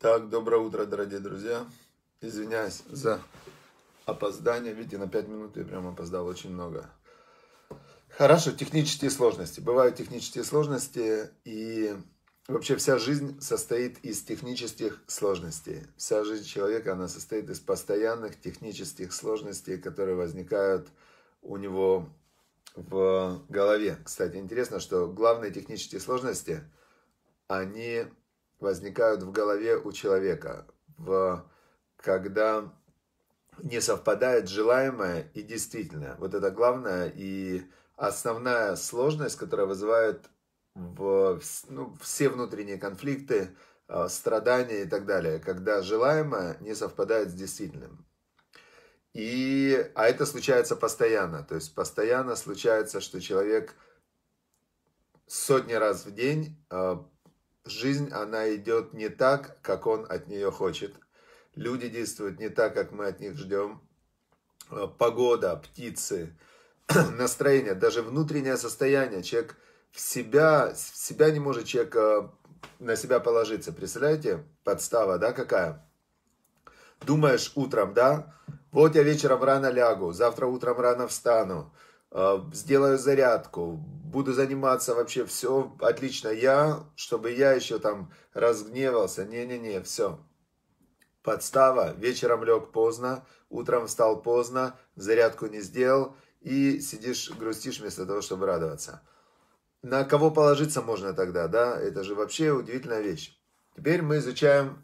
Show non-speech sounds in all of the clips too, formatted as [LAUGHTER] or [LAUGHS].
Так, доброе утро, дорогие друзья. Извиняюсь за опоздание. Видите, на 5 минут я прям опоздал очень много. Хорошо, технические сложности. Бывают технические сложности, и вообще вся жизнь состоит из технических сложностей. Вся жизнь человека, она состоит из постоянных технических сложностей, которые возникают у него в голове. Кстати, интересно, что главные технические сложности, они возникают в голове у человека, в, когда не совпадает желаемое и действительное. Вот это главное и основная сложность, которая вызывает в, ну, все внутренние конфликты, э, страдания и так далее, когда желаемое не совпадает с действительным. И, а это случается постоянно, то есть постоянно случается, что человек сотни раз в день э, жизнь, она идет не так, как он от нее хочет. Люди действуют не так, как мы от них ждем. Э, погода, птицы, [CLEARS THROAT] настроение, даже внутреннее состояние. Человек в себя, в себя не может человек э, на себя положиться. Представляете, подстава, да, какая? Думаешь утром, да, вот я вечером рано лягу, завтра утром рано встану, Э, сделаю зарядку, буду заниматься вообще, все отлично. Я, чтобы я еще там разгневался, не-не-не, все. Подстава, вечером лег поздно, утром встал поздно, зарядку не сделал и сидишь, грустишь вместо того, чтобы радоваться. На кого положиться можно тогда, да? Это же вообще удивительная вещь. Теперь мы изучаем,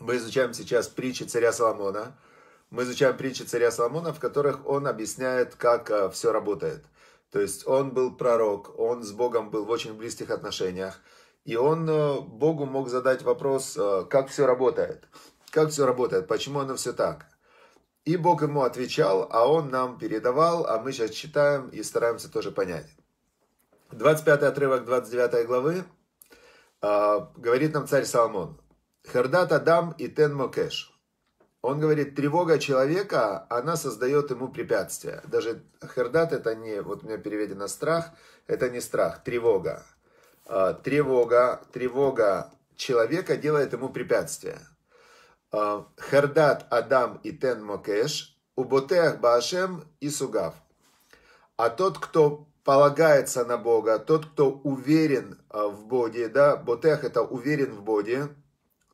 мы изучаем сейчас притчи царя Соломона – мы изучаем притчи царя Соломона, в которых он объясняет, как э, все работает. То есть он был пророк, он с Богом был в очень близких отношениях, и он э, Богу мог задать вопрос, э, как все работает, как все работает, почему оно все так. И Бог ему отвечал, а он нам передавал, а мы сейчас читаем и стараемся тоже понять. 25 отрывок 29 главы говорит нам царь Соломон. Хердат Адам и Тен Мокеш – он говорит, тревога человека, она создает ему препятствия. Даже хердат это не, вот у меня переведено страх, это не страх, тревога. А, тревога, тревога человека делает ему препятствия. А, хердат Адам и Тен Мокеш, Уботеах Баашем и Сугав. А тот, кто полагается на Бога, тот, кто уверен а, в Боге, да, Ботех это уверен в Боге,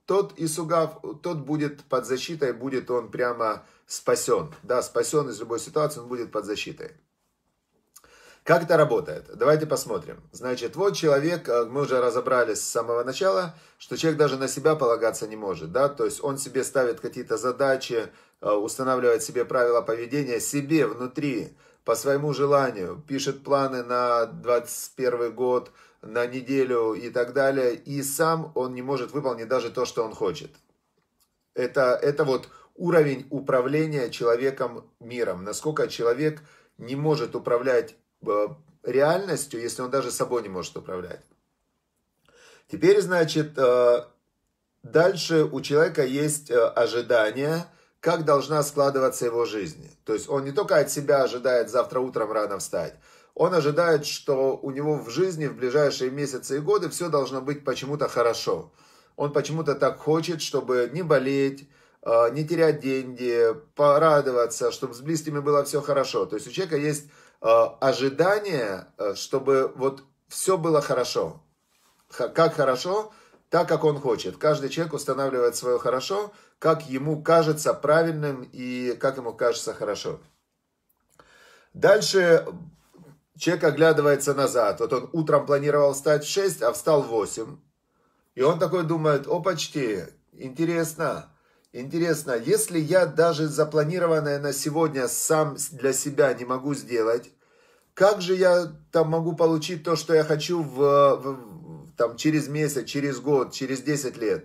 тот и сугав, тот будет под защитой, будет он прямо спасен. Да, спасен из любой ситуации, он будет под защитой. Как это работает? Давайте посмотрим. Значит, вот человек, э, мы уже разобрались с самого начала, что человек даже на себя полагаться не может, да, то есть он себе ставит какие-то задачи, э, устанавливает себе правила поведения, себе внутри, по своему желанию, пишет планы на 21 год, на неделю и так далее, и сам он не может выполнить даже то, что он хочет. Это, это вот уровень управления человеком миром, насколько человек не может управлять э, реальностью, если он даже собой не может управлять. Теперь, значит, э, дальше у человека есть э, ожидания – как должна складываться его жизнь. То есть он не только от себя ожидает завтра утром рано встать, он ожидает, что у него в жизни в ближайшие месяцы и годы все должно быть почему-то хорошо. Он почему-то так хочет, чтобы не болеть, э, не терять деньги, порадоваться, чтобы с близкими было все хорошо. То есть у человека есть э, ожидание, э, чтобы вот все было хорошо. Как хорошо? так, как он хочет. Каждый человек устанавливает свое хорошо, как ему кажется правильным и как ему кажется хорошо. Дальше человек оглядывается назад. Вот он утром планировал встать в 6, а встал в 8. И он такой думает, о, почти, интересно, интересно, если я даже запланированное на сегодня сам для себя не могу сделать, как же я там могу получить то, что я хочу в, в, там, через месяц, через год, через 10 лет.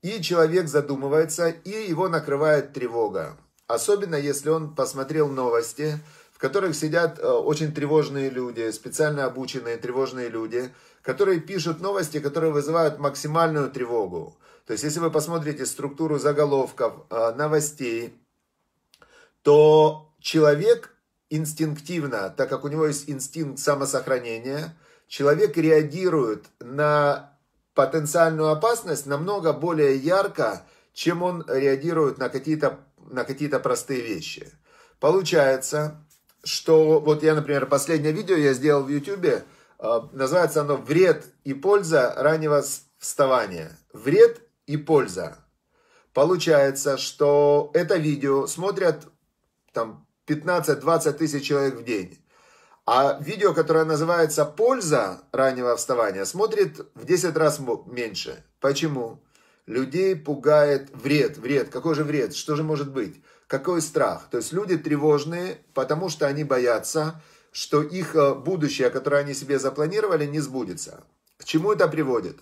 И человек задумывается, и его накрывает тревога. Особенно если он посмотрел новости, в которых сидят э, очень тревожные люди, специально обученные тревожные люди, которые пишут новости, которые вызывают максимальную тревогу. То есть, если вы посмотрите структуру заголовков э, новостей, то человек инстинктивно, так как у него есть инстинкт самосохранения, человек реагирует на потенциальную опасность намного более ярко, чем он реагирует на какие-то на какие-то простые вещи. Получается, что вот я, например, последнее видео я сделал в YouTube, э, называется оно «Вред и польза раннего вставания». Вред и польза. Получается, что это видео смотрят там 15-20 тысяч человек в день. А видео, которое называется «Польза раннего вставания», смотрит в 10 раз меньше. Почему? Людей пугает вред. Вред. Какой же вред? Что же может быть? Какой страх? То есть люди тревожные, потому что они боятся, что их э, будущее, которое они себе запланировали, не сбудется. К чему это приводит?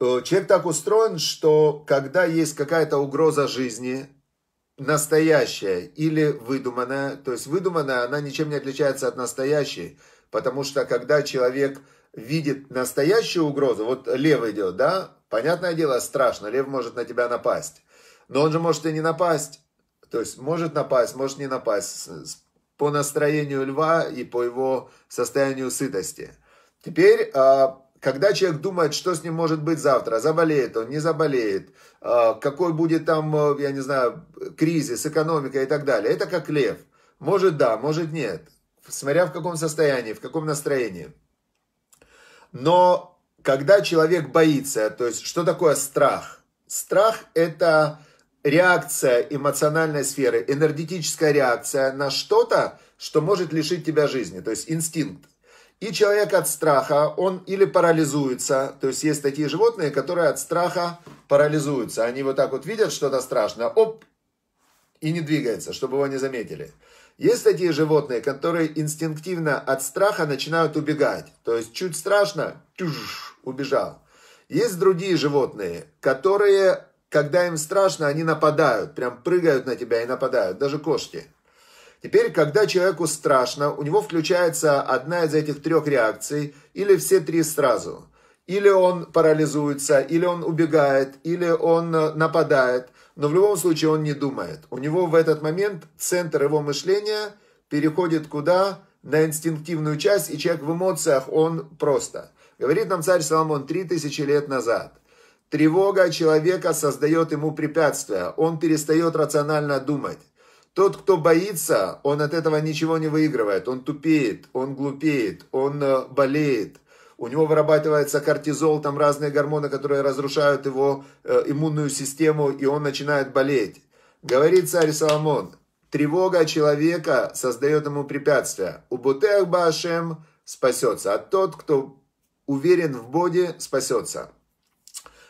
Э, человек так устроен, что когда есть какая-то угроза жизни, настоящая или выдуманная. То есть выдуманная, она ничем не отличается от настоящей, потому что когда человек видит настоящую угрозу, вот лев идет, да, понятное дело, страшно, лев может на тебя напасть, но он же может и не напасть, то есть может напасть, может не напасть, по настроению льва и по его состоянию сытости. Теперь а, когда человек думает, что с ним может быть завтра, заболеет он, не заболеет, а, какой будет там, а, я не знаю, кризис, экономика и так далее, это как лев. Может да, может нет, смотря в каком состоянии, в каком настроении. Но когда человек боится, то есть что такое страх? Страх – это реакция эмоциональной сферы, энергетическая реакция на что-то, что может лишить тебя жизни, то есть инстинкт. И человек от страха, он или парализуется, то есть есть такие животные, которые от страха парализуются. Они вот так вот видят что-то страшное, оп, и не двигается, чтобы его не заметили. Есть такие животные, которые инстинктивно от страха начинают убегать. То есть чуть страшно, тюш, убежал. Есть другие животные, которые, когда им страшно, они нападают, прям прыгают на тебя и нападают, даже кошки. Теперь, когда человеку страшно, у него включается одна из этих трех реакций, или все три сразу. Или он парализуется, или он убегает, или он э, нападает. Но в любом случае он не думает. У него в этот момент центр его мышления переходит куда? На инстинктивную часть, и человек в эмоциях, он просто. Говорит нам царь Соломон три тысячи лет назад. Тревога человека создает ему препятствия. Он перестает рационально думать. Тот, кто боится, он от этого ничего не выигрывает. Он тупеет, он глупеет, он э, болеет. У него вырабатывается кортизол, там разные гормоны, которые разрушают его э, иммунную систему, и он начинает болеть. Говорит царь Соломон, тревога человека создает ему препятствия. У Бутех Башем спасется, а тот, кто уверен в Боге, спасется.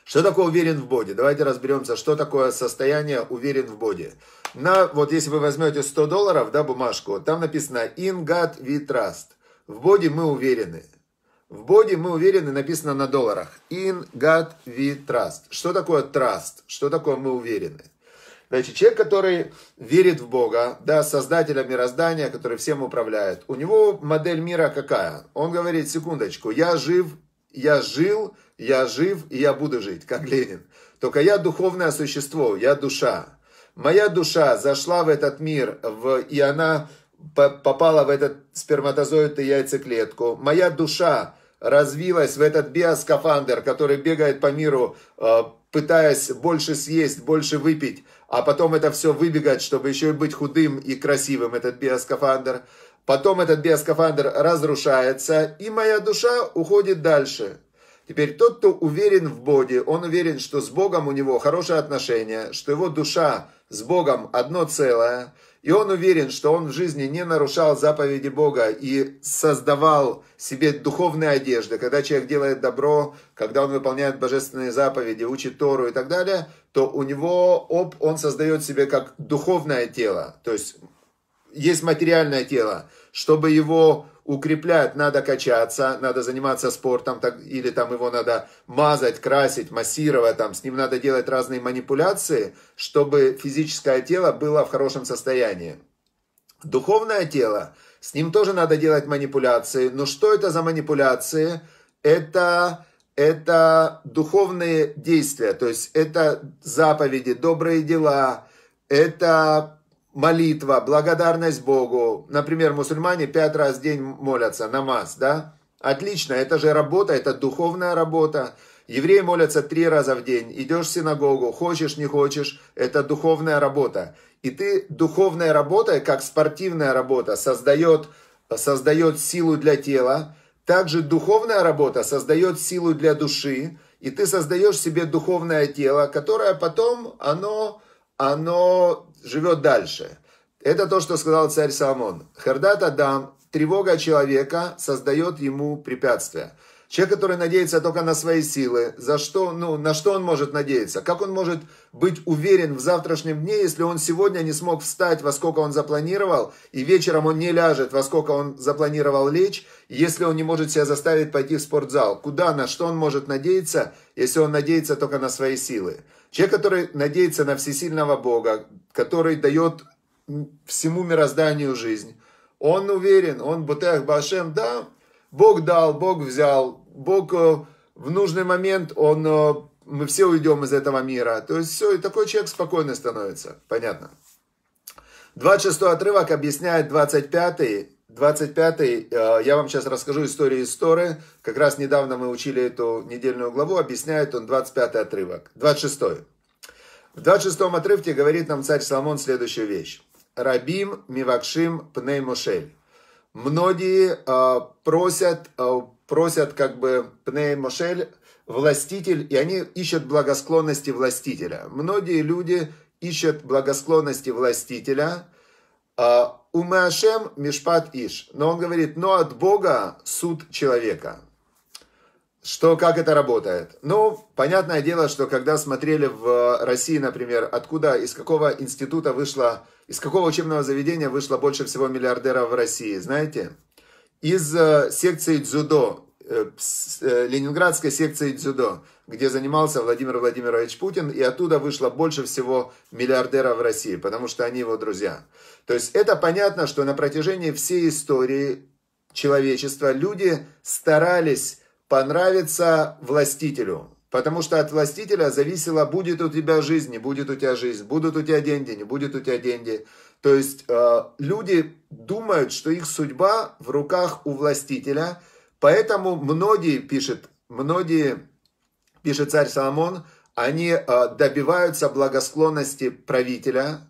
Что такое уверен в Боге? Давайте разберемся, что такое состояние уверен в Боге на, вот если вы возьмете 100 долларов, да, бумажку, там написано «In God we trust». В боди мы уверены. В боди мы уверены, написано на долларах. In God we trust. Что такое trust? Что такое мы уверены? Значит, человек, который верит в Бога, да, создателя мироздания, который всем управляет, у него модель мира какая? Он говорит, секундочку, я жив, я жил, я жив и я буду жить, как Ленин. Только я духовное существо, я душа. Моя душа зашла в этот мир, в, и она попала в этот сперматозоид и яйцеклетку. Моя душа развилась в этот биоскафандр, который бегает по миру, э, пытаясь больше съесть, больше выпить, а потом это все выбегать, чтобы еще и быть худым и красивым, этот биоскафандр. Потом этот биоскафандр разрушается, и моя душа уходит дальше. Теперь тот, кто уверен в Боге, он уверен, что с Богом у него хорошее отношение, что его душа с Богом одно целое, и он уверен, что он в жизни не нарушал заповеди Бога и создавал себе духовные одежды. Когда человек делает добро, когда он выполняет божественные заповеди, учит Тору и так далее, то у него об, он создает себе как духовное тело. То есть есть материальное тело, чтобы его укреплять, надо качаться, надо заниматься спортом, так, или там его надо мазать, красить, массировать, там, с ним надо делать разные манипуляции, чтобы физическое тело было в хорошем состоянии. Духовное тело, с ним тоже надо делать манипуляции. Но что это за манипуляции? Это, это духовные действия, то есть это заповеди, добрые дела, это молитва, благодарность Богу. Например, мусульмане пять раз в день молятся, намаз, да? Отлично, это же работа, это духовная работа. Евреи молятся три раза в день. Идешь в синагогу, хочешь, не хочешь, это духовная работа. И ты духовная работа, как спортивная работа, создает, создает силу для тела. Также духовная работа создает силу для души. И ты создаешь себе духовное тело, которое потом, оно, оно живет дальше. Это то, что сказал царь Соломон. Хердат Адам, тревога человека создает ему препятствия. Человек, который надеется только на свои силы, за что, ну, на что он может надеяться? Как он может быть уверен в завтрашнем дне, если он сегодня не смог встать, во сколько он запланировал, и вечером он не ляжет, во сколько он запланировал лечь, если он не может себя заставить пойти в спортзал? Куда, на что он может надеяться, если он надеется только на свои силы? Человек, который надеется на всесильного Бога, который дает всему мирозданию жизнь, он уверен, он бутех башем, да, Бог дал, Бог взял, Бог э, в нужный момент, он, э, мы все уйдем из этого мира. То есть все, и такой человек спокойно становится. Понятно. 26 отрывок объясняет 25 25 э, я вам сейчас расскажу историю из Торы. Как раз недавно мы учили эту недельную главу, объясняет он 25 отрывок. 26. В 26 отрывке говорит нам царь Соломон следующую вещь. Рабим Мивакшим Пней Мушель. Многие э, просят, э, просят как бы Пней Мошель, властитель, и они ищут благосклонности властителя. Многие люди ищут благосклонности властителя. А, Умашем мишпат иш. Но он говорит, но от Бога суд человека. Что, как это работает? Ну, понятное дело, что когда смотрели в России, например, откуда, из какого института вышло, из какого учебного заведения вышло больше всего миллиардеров в России, знаете? Из э, секции дзюдо, э, э, ленинградской секции дзюдо, где занимался Владимир Владимирович Путин, и оттуда вышло больше всего миллиардеров в России, потому что они его друзья. То есть это понятно, что на протяжении всей истории человечества люди старались понравится властителю. Потому что от властителя зависело, будет у тебя жизнь, не будет у тебя жизнь, будут у тебя деньги, не будет у тебя деньги. То есть э, люди думают, что их судьба в руках у властителя. Поэтому многие, пишет, многие, пишет царь Соломон, они э, добиваются благосклонности правителя.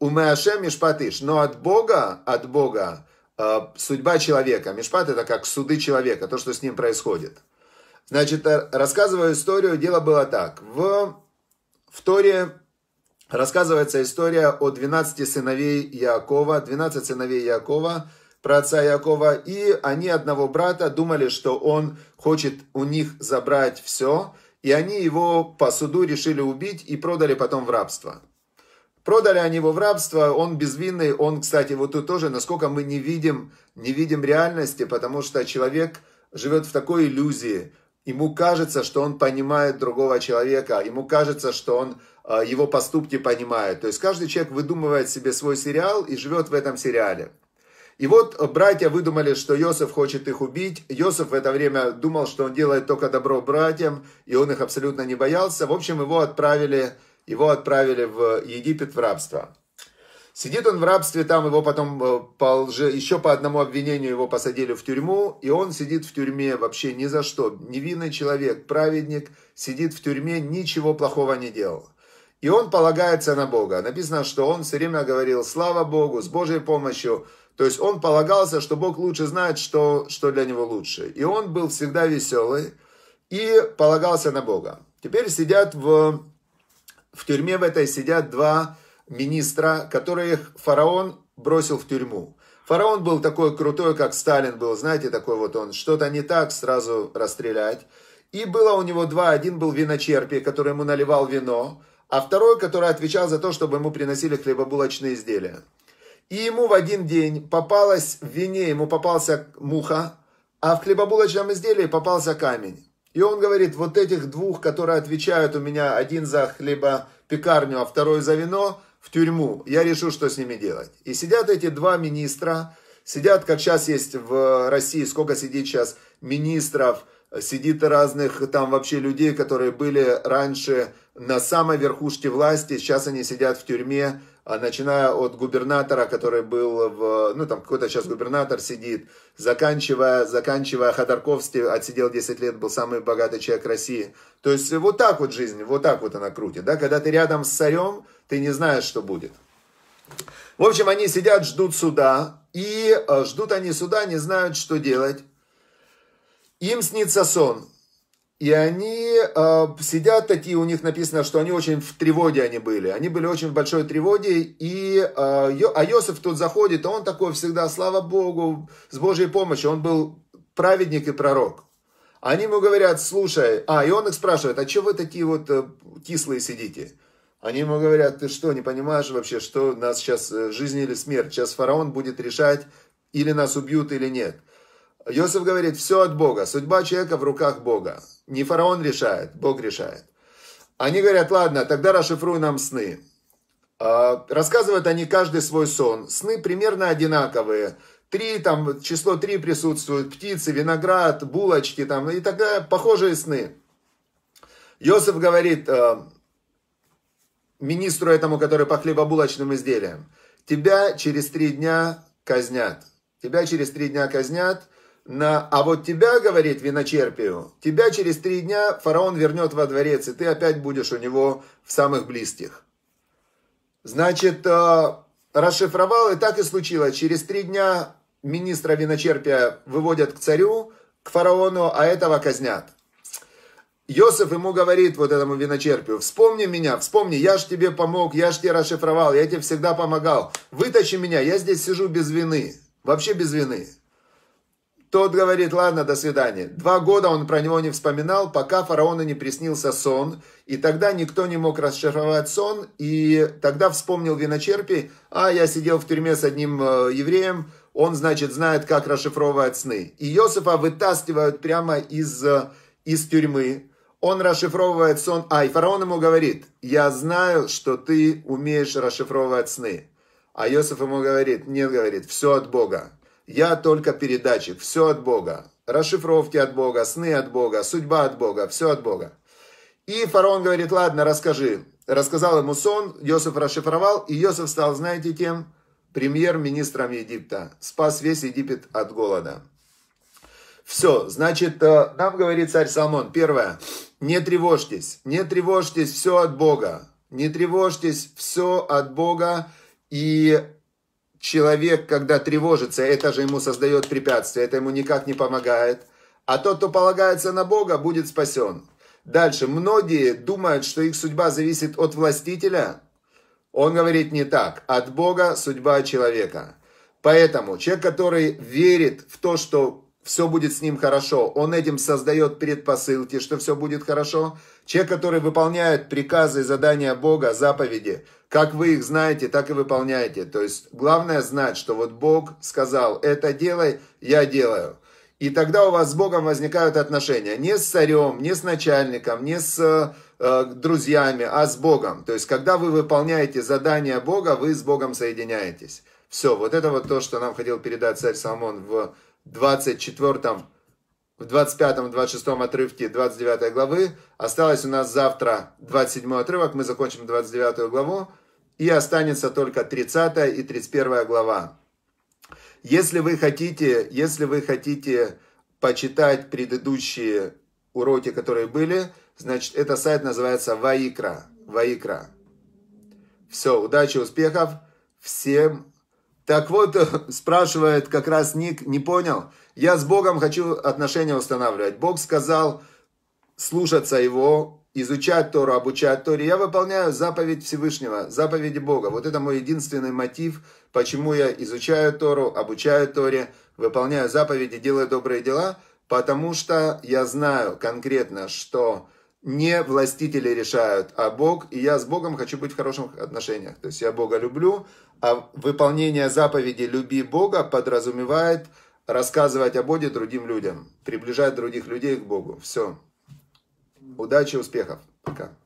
У Умеашем мишпатыш. Но от Бога, от Бога, Э, судьба человека. Мишпат это как суды человека, то, что с ним происходит. Значит, э, рассказываю историю, дело было так. В, в Торе рассказывается история о 12 сыновей Якова, 12 сыновей Якова, про отца Якова, и они одного брата думали, что он хочет у них забрать все, и они его по суду решили убить и продали потом в рабство. Продали они его в рабство, он безвинный, он, кстати, вот тут тоже, насколько мы не видим, не видим реальности, потому что человек живет в такой иллюзии, ему кажется, что он понимает другого человека, ему кажется, что он а, его поступки понимает. То есть каждый человек выдумывает себе свой сериал и живет в этом сериале. И вот братья выдумали, что Йосиф хочет их убить. Йосиф в это время думал, что он делает только добро братьям, и он их абсолютно не боялся. В общем, его отправили его отправили в Египет в рабство. Сидит он в рабстве, там его потом э, по лже, еще по одному обвинению его посадили в тюрьму, и он сидит в тюрьме вообще ни за что. Невинный человек, праведник, сидит в тюрьме, ничего плохого не делал. И он полагается на Бога. Написано, что он все время говорил «Слава Богу, с Божьей помощью». То есть он полагался, что Бог лучше знает, что, что для него лучше. И он был всегда веселый и полагался на Бога. Теперь сидят в в тюрьме в этой сидят два министра, которых фараон бросил в тюрьму. Фараон был такой крутой, как Сталин был, знаете, такой вот он, что-то не так, сразу расстрелять. И было у него два, один был виночерпий, который ему наливал вино, а второй, который отвечал за то, чтобы ему приносили хлебобулочные изделия. И ему в один день попалась в вине, ему попался муха, а в хлебобулочном изделии попался камень. И он говорит, вот этих двух, которые отвечают у меня, один за хлеба пекарню, а второй за вино, в тюрьму. Я решу, что с ними делать. И сидят эти два министра, сидят, как сейчас есть в России, сколько сидит сейчас министров – сидит разных там вообще людей, которые были раньше на самой верхушке власти, сейчас они сидят в тюрьме, а начиная от губернатора, который был в, ну там какой-то сейчас губернатор сидит, заканчивая, заканчивая Ходорковский, отсидел 10 лет, был самый богатый человек России. То есть вот так вот жизнь, вот так вот она крутит, да, когда ты рядом с царем, ты не знаешь, что будет. В общем, они сидят, ждут суда, и э, ждут они суда, не знают, что делать. Им снится сон. И они э, сидят такие, у них написано, что они очень в тревоге они были. Они были очень в большой тревоге. И э, Йо, а Йосиф тут заходит, он такой всегда, слава Богу, с Божьей помощью. Он был праведник и пророк. Они ему говорят, слушай, а, и он их спрашивает, а что вы такие вот э, кислые сидите? Они ему говорят, ты что, не понимаешь вообще, что нас сейчас, э, жизнь или смерть, сейчас фараон будет решать, или нас убьют, или нет. Иосиф говорит, все от Бога, судьба человека в руках Бога. Не фараон решает, Бог решает. Они говорят, ладно, тогда расшифруй нам сны. А, рассказывают они каждый свой сон. Сны примерно одинаковые. Три, там, число три присутствует, птицы, виноград, булочки, там, и тогда похожие сны. Иосиф говорит э, министру этому, который по хлебобулочным изделиям, тебя через три дня казнят. Тебя через три дня казнят, на, а вот тебя, говорит виночерпию, тебя через три дня фараон вернет во дворец, и ты опять будешь у него в самых близких. Значит, а, расшифровал, и так и случилось. Через три дня министра виночерпия выводят к царю, к фараону, а этого казнят. Йосиф ему говорит, вот этому виночерпию, вспомни меня, вспомни, я ж тебе помог, я ж тебе расшифровал, я тебе всегда помогал, вытащи меня, я здесь сижу без вины, вообще без вины. Тот говорит, ладно, до свидания. Два года он про него не вспоминал, пока фараону не приснился сон. И тогда никто не мог расшифровать сон. И тогда вспомнил виночерпий, а я сидел в тюрьме с одним э, евреем, он, значит, знает, как расшифровывать сны. И Иосифа вытаскивают прямо из, э, из тюрьмы. Он расшифровывает сон. А, и фараон ему говорит, я знаю, что ты умеешь расшифровывать сны. А Иосиф ему говорит, нет, говорит, все от Бога. Я только передатчик, все от Бога. Расшифровки от Бога, сны от Бога, судьба от Бога, все от Бога. И фараон говорит, ладно, расскажи. Рассказал ему сон, Йосиф расшифровал, и Йосиф стал, знаете, тем премьер-министром Египта. Спас весь Египет от голода. Все, значит, э, нам говорит царь Соломон, первое, не тревожьтесь, не тревожьтесь, все от Бога. Не тревожьтесь, все от Бога. И Человек, когда тревожится, это же ему создает препятствие, это ему никак не помогает. А тот, кто полагается на Бога, будет спасен. Дальше. Многие думают, что их судьба зависит от властителя. Он говорит не так. От Бога судьба человека. Поэтому человек, который верит в то, что все будет с ним хорошо. Он этим создает предпосылки, что все будет хорошо. Те, которые выполняют приказы и задания Бога, заповеди, как вы их знаете, так и выполняете. То есть главное знать, что вот Бог сказал, это делай, я делаю. И тогда у вас с Богом возникают отношения. Не с царем, не с начальником, не с э, э, друзьями, а с Богом. То есть, когда вы выполняете задания Бога, вы с Богом соединяетесь. Все, вот это вот то, что нам хотел передать царь Соломон в 24, в 25-26 отрывке 29 главы. Осталось у нас завтра 27 отрывок, мы закончим 29 главу. И останется только 30 и 31 глава. Если вы хотите, если вы хотите почитать предыдущие уроки, которые были, значит, это сайт называется Ваикра. Ваикра. Все, удачи, успехов. Всем так вот, [LAUGHS] спрашивает как раз Ник, не понял. Я с Богом хочу отношения устанавливать. Бог сказал слушаться Его, изучать Тору, обучать Торе. Я выполняю заповедь Всевышнего, заповеди Бога. Вот это мой единственный мотив, почему я изучаю Тору, обучаю Торе, выполняю заповеди, делаю добрые дела. Потому что я знаю конкретно, что не властители решают, а Бог, и я с Богом хочу быть в хороших отношениях. То есть я Бога люблю, а выполнение заповеди «люби Бога» подразумевает рассказывать о Боге другим людям, приближать других людей к Богу. Все. Удачи, успехов. Пока.